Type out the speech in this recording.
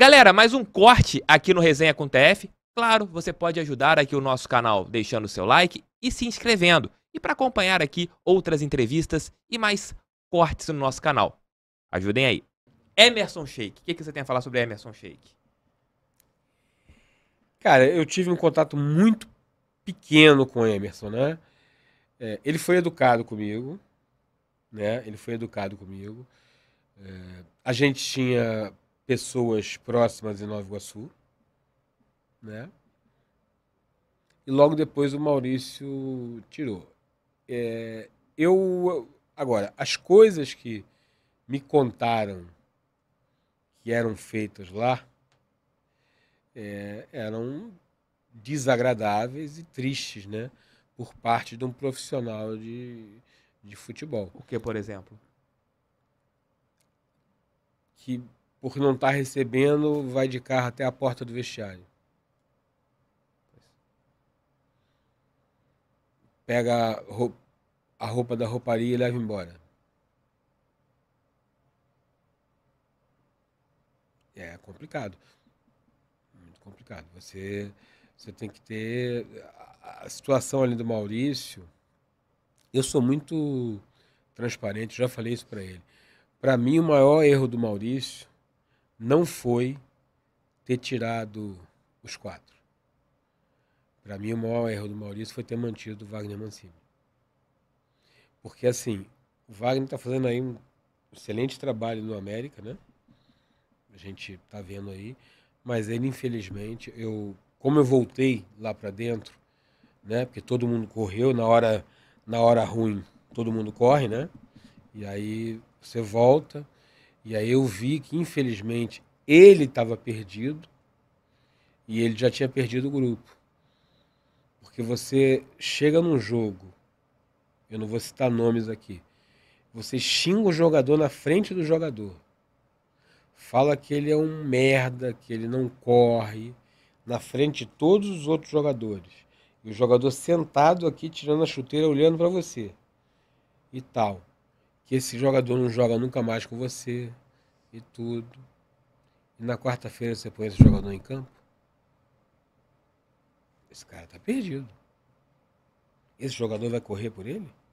Galera, mais um corte aqui no Resenha com TF. Claro, você pode ajudar aqui o nosso canal deixando o seu like e se inscrevendo. E para acompanhar aqui outras entrevistas e mais cortes no nosso canal. Ajudem aí. Emerson Shake, o que, que você tem a falar sobre Emerson Shake? Cara, eu tive um contato muito pequeno com o Emerson, né? É, ele foi educado comigo, né? Ele foi educado comigo. É, a gente tinha pessoas próximas em Nova Iguaçu, né? E logo depois o Maurício tirou. É, eu agora as coisas que me contaram que eram feitas lá é, eram desagradáveis e tristes, né? Por parte de um profissional de, de futebol. O que, por exemplo? Que porque não está recebendo, vai de carro até a porta do vestiário. Pega a roupa da rouparia e leva embora. É complicado. Muito complicado. Você, você tem que ter. A situação ali do Maurício. Eu sou muito transparente, já falei isso para ele. Para mim, o maior erro do Maurício não foi ter tirado os quatro. Para mim, o maior erro do Maurício foi ter mantido o Wagner Mancini. Porque, assim, o Wagner está fazendo aí um excelente trabalho no América, né? A gente está vendo aí. Mas ele, infelizmente, eu, como eu voltei lá para dentro, né? Porque todo mundo correu na hora, na hora ruim, todo mundo corre, né? E aí você volta e aí eu vi que, infelizmente, ele estava perdido e ele já tinha perdido o grupo. Porque você chega num jogo, eu não vou citar nomes aqui, você xinga o jogador na frente do jogador. Fala que ele é um merda, que ele não corre, na frente de todos os outros jogadores. E o jogador sentado aqui, tirando a chuteira, olhando para você. E tal que esse jogador não joga nunca mais com você e tudo. E na quarta-feira você põe esse jogador em campo? Esse cara tá perdido. Esse jogador vai correr por ele?